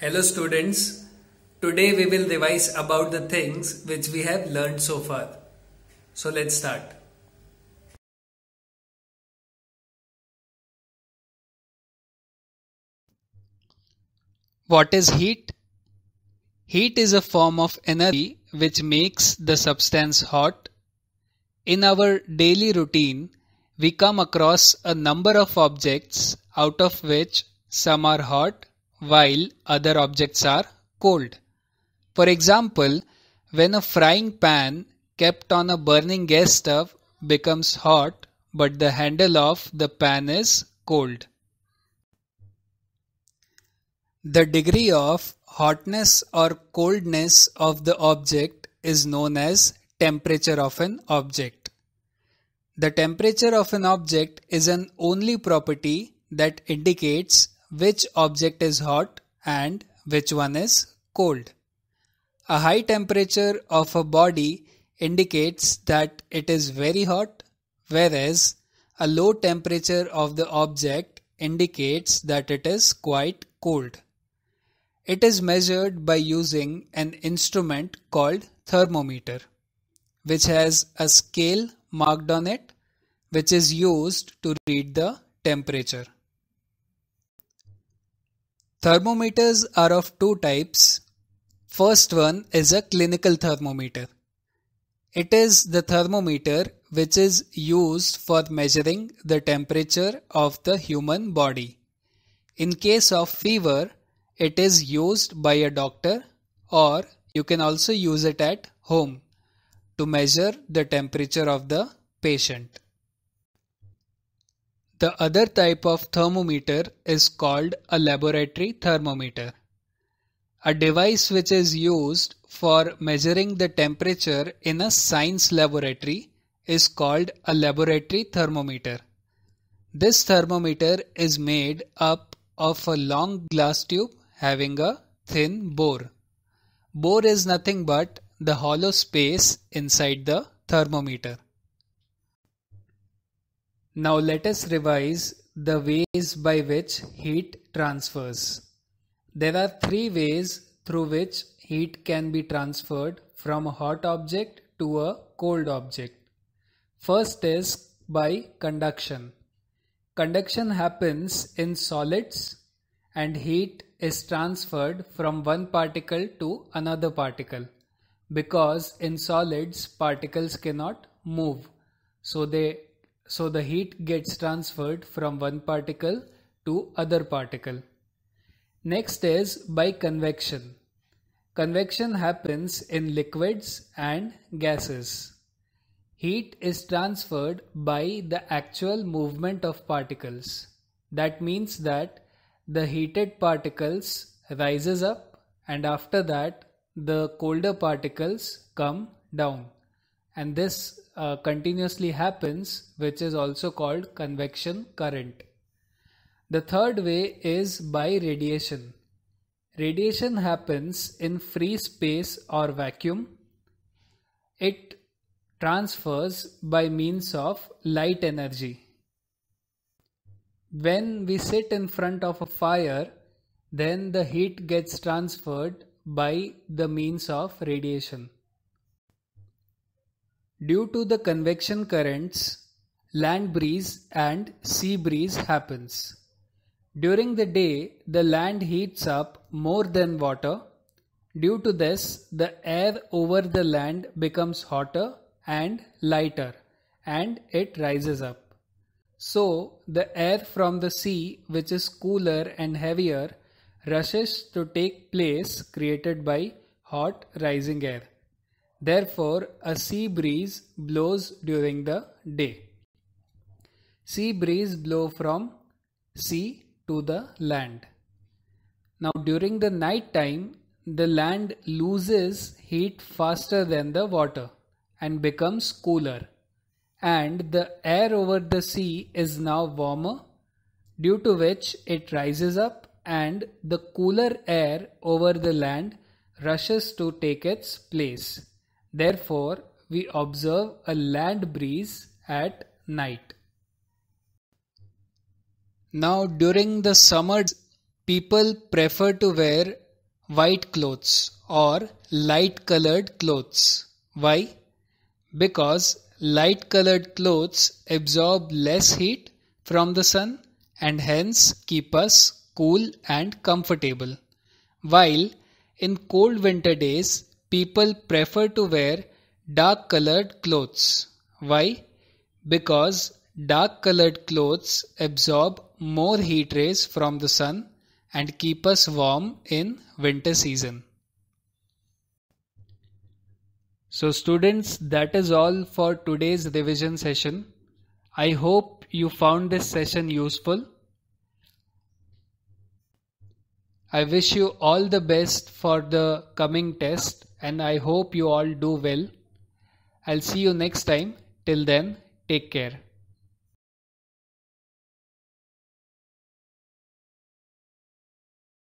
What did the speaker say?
Hello students, today we will revise about the things which we have learned so far. So let's start. What is heat? Heat is a form of energy which makes the substance hot. In our daily routine, we come across a number of objects out of which some are hot while other objects are cold. For example, when a frying pan kept on a burning gas stove becomes hot but the handle of the pan is cold. The degree of hotness or coldness of the object is known as temperature of an object. The temperature of an object is an only property that indicates which object is hot and which one is cold. A high temperature of a body indicates that it is very hot, whereas a low temperature of the object indicates that it is quite cold. It is measured by using an instrument called thermometer, which has a scale marked on it, which is used to read the temperature. Thermometers are of two types. First one is a clinical thermometer. It is the thermometer which is used for measuring the temperature of the human body. In case of fever, it is used by a doctor or you can also use it at home to measure the temperature of the patient. The other type of thermometer is called a laboratory thermometer. A device which is used for measuring the temperature in a science laboratory is called a laboratory thermometer. This thermometer is made up of a long glass tube having a thin bore. Bore is nothing but the hollow space inside the thermometer. Now let us revise the ways by which heat transfers. There are three ways through which heat can be transferred from a hot object to a cold object. First is by conduction. Conduction happens in solids and heat is transferred from one particle to another particle because in solids particles cannot move so they so the heat gets transferred from one particle to other particle. Next is by convection. Convection happens in liquids and gases. Heat is transferred by the actual movement of particles. That means that the heated particles rises up and after that the colder particles come down and this uh, continuously happens, which is also called convection current. The third way is by radiation. Radiation happens in free space or vacuum. It transfers by means of light energy. When we sit in front of a fire, then the heat gets transferred by the means of radiation. Due to the convection currents, land breeze and sea breeze happens. During the day, the land heats up more than water. Due to this, the air over the land becomes hotter and lighter and it rises up. So, the air from the sea, which is cooler and heavier, rushes to take place created by hot rising air. Therefore, a sea breeze blows during the day. Sea breeze blow from sea to the land. Now during the night time, the land loses heat faster than the water and becomes cooler. And the air over the sea is now warmer, due to which it rises up and the cooler air over the land rushes to take its place. Therefore, we observe a land breeze at night. Now, during the summer, people prefer to wear white clothes or light colored clothes. Why? Because light colored clothes absorb less heat from the sun and hence keep us cool and comfortable. While in cold winter days, people prefer to wear dark colored clothes. Why? Because dark colored clothes absorb more heat rays from the sun and keep us warm in winter season. So students, that is all for today's revision session. I hope you found this session useful. I wish you all the best for the coming test and I hope you all do well. I'll see you next time. Till then, take care.